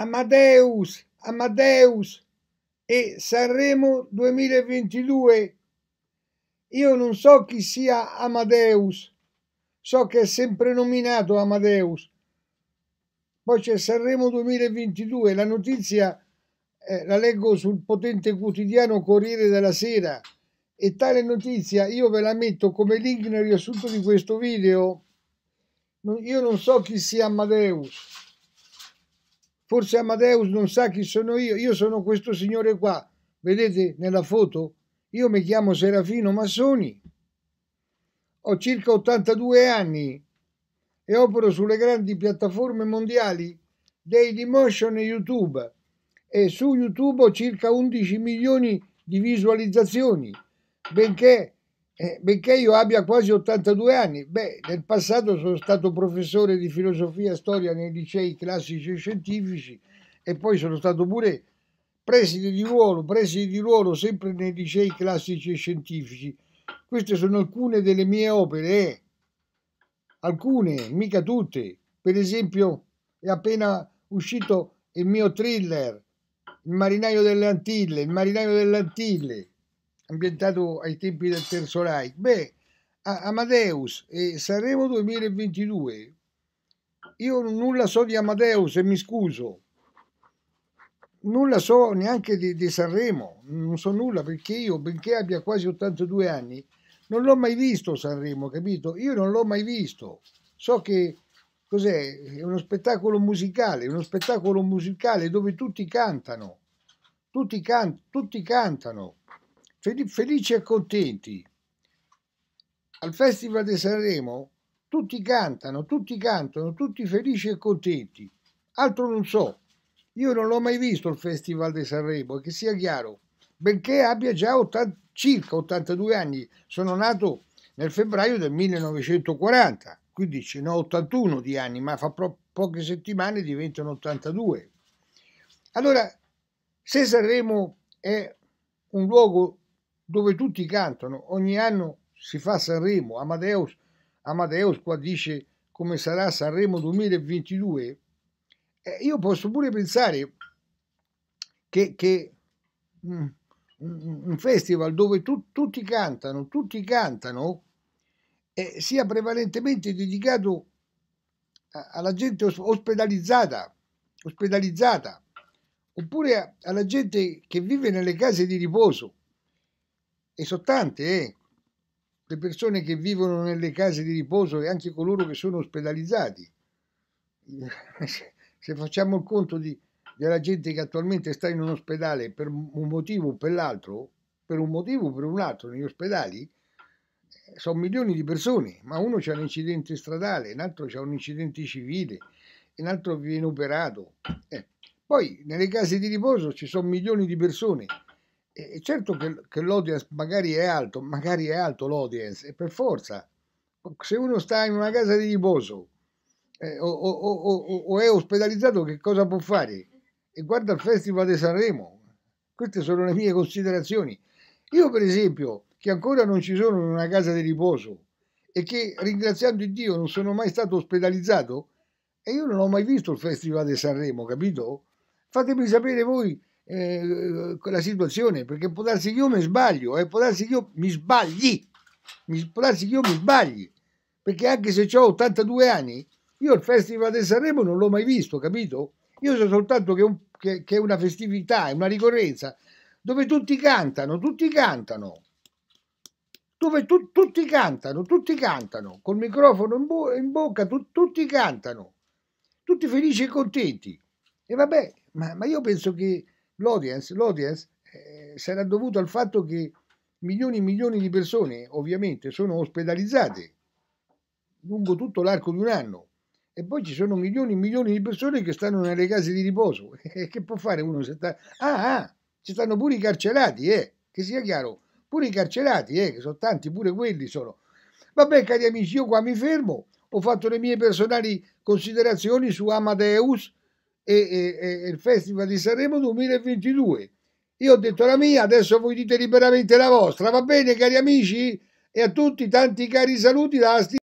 Amadeus, Amadeus e Sanremo 2022. Io non so chi sia Amadeus, so che è sempre nominato Amadeus. Poi c'è Sanremo 2022, la notizia eh, la leggo sul potente quotidiano Corriere della Sera e tale notizia io ve la metto come link nel riassunto di questo video. Io non so chi sia Amadeus. Forse Amadeus non sa chi sono io, io sono questo signore qua, vedete nella foto? Io mi chiamo Serafino Massoni, ho circa 82 anni e opero sulle grandi piattaforme mondiali Dailymotion e YouTube e su YouTube ho circa 11 milioni di visualizzazioni, benché eh, benché io abbia quasi 82 anni, beh, nel passato sono stato professore di filosofia e storia nei licei classici e scientifici e poi sono stato pure preside di ruolo, preside di ruolo sempre nei licei classici e scientifici. Queste sono alcune delle mie opere, eh. alcune, mica tutte. Per esempio, è appena uscito il mio thriller, Il marinaio delle Antille, Il marinaio delle Antille ambientato ai tempi del Terzo Reich. Beh, Amadeus e eh, Sanremo 2022. Io nulla so di Amadeus e mi scuso. Nulla so neanche di, di Sanremo, non so nulla perché io, benché abbia quasi 82 anni, non l'ho mai visto Sanremo, capito? Io non l'ho mai visto. So che cos'è? È uno spettacolo musicale, uno spettacolo musicale dove tutti cantano, tutti, can- tutti cantano felici e contenti. Al Festival di Sanremo tutti cantano, tutti cantano, tutti felici e contenti. Altro non so. Io non l'ho mai visto il Festival di Sanremo, che sia chiaro, benché abbia già 80, circa 82 anni. Sono nato nel febbraio del 1940, quindi ce n'ho 81 di anni, ma fa po- poche settimane diventano 82. Allora, se Sanremo è un luogo dove tutti cantano. Ogni anno si fa Sanremo. Amadeus, Amadeus qua dice come sarà Sanremo 2022. Eh, io posso pure pensare che, che mh, mm, un festival dove tu, tutti cantano, tutti cantano, eh, sia prevalentemente dedicato a, alla gente ospedalizzata, ospedalizzata, oppure a, alla gente che vive nelle case di riposo e sono tante eh. le persone che vivono nelle case di riposo e anche coloro che sono ospedalizzati. Se facciamo il conto di, della gente che attualmente sta in un ospedale per un motivo o per l'altro, per un motivo o per un altro negli ospedali, eh, sono milioni di persone, ma uno c'ha un incidente stradale, un altro c'ha un incidente civile, un altro viene operato. Eh. Poi nelle case di riposo ci sono milioni di persone è certo che, che l'audience magari è alto, magari è alto l'audience, e per forza, se uno sta in una casa di riposo eh, o, o, o, o, è ospedalizzato, che cosa può fare? E guarda il Festival di Sanremo. Queste sono le mie considerazioni. Io, per esempio, che ancora non ci sono in una casa di riposo e che ringraziando il Dio non sono mai stato ospedalizzato, e io non ho mai visto il Festival di Sanremo, capito? Fatemi sapere voi eh, la situazione, perché può darsi che io mi sbaglio, eh, può darsi che io mi sbagli, mi, può darsi che io mi sbagli, perché anche se ho 82 anni, io il Festival di Sanremo non l'ho mai visto, capito? Io so soltanto che, un, che, che è una festività, è una ricorrenza, dove tutti cantano, tutti cantano dove tu, tutti cantano, tutti cantano, col microfono in, bo in bocca, tu, tutti cantano, tutti felici e contenti. E vabbè, ma, ma io penso che l'audience, l'audience eh, sarà dovuto al fatto che milioni e milioni di persone ovviamente sono ospedalizzate lungo tutto l'arco di un anno e poi ci sono milioni e milioni di persone che stanno nelle case di riposo e eh, che può fare uno se sta... ah, ah ci stanno pure i carcerati eh, che sia chiaro pure i carcerati eh, che sono tanti pure quelli sono vabbè cari amici io qua mi fermo ho fatto le mie personali considerazioni su Amadeus e, e, e il Festival di Sanremo 2022. Io ho detto la mia, adesso voi dite liberamente la vostra, va bene cari amici? E a tutti tanti cari saluti da Asti.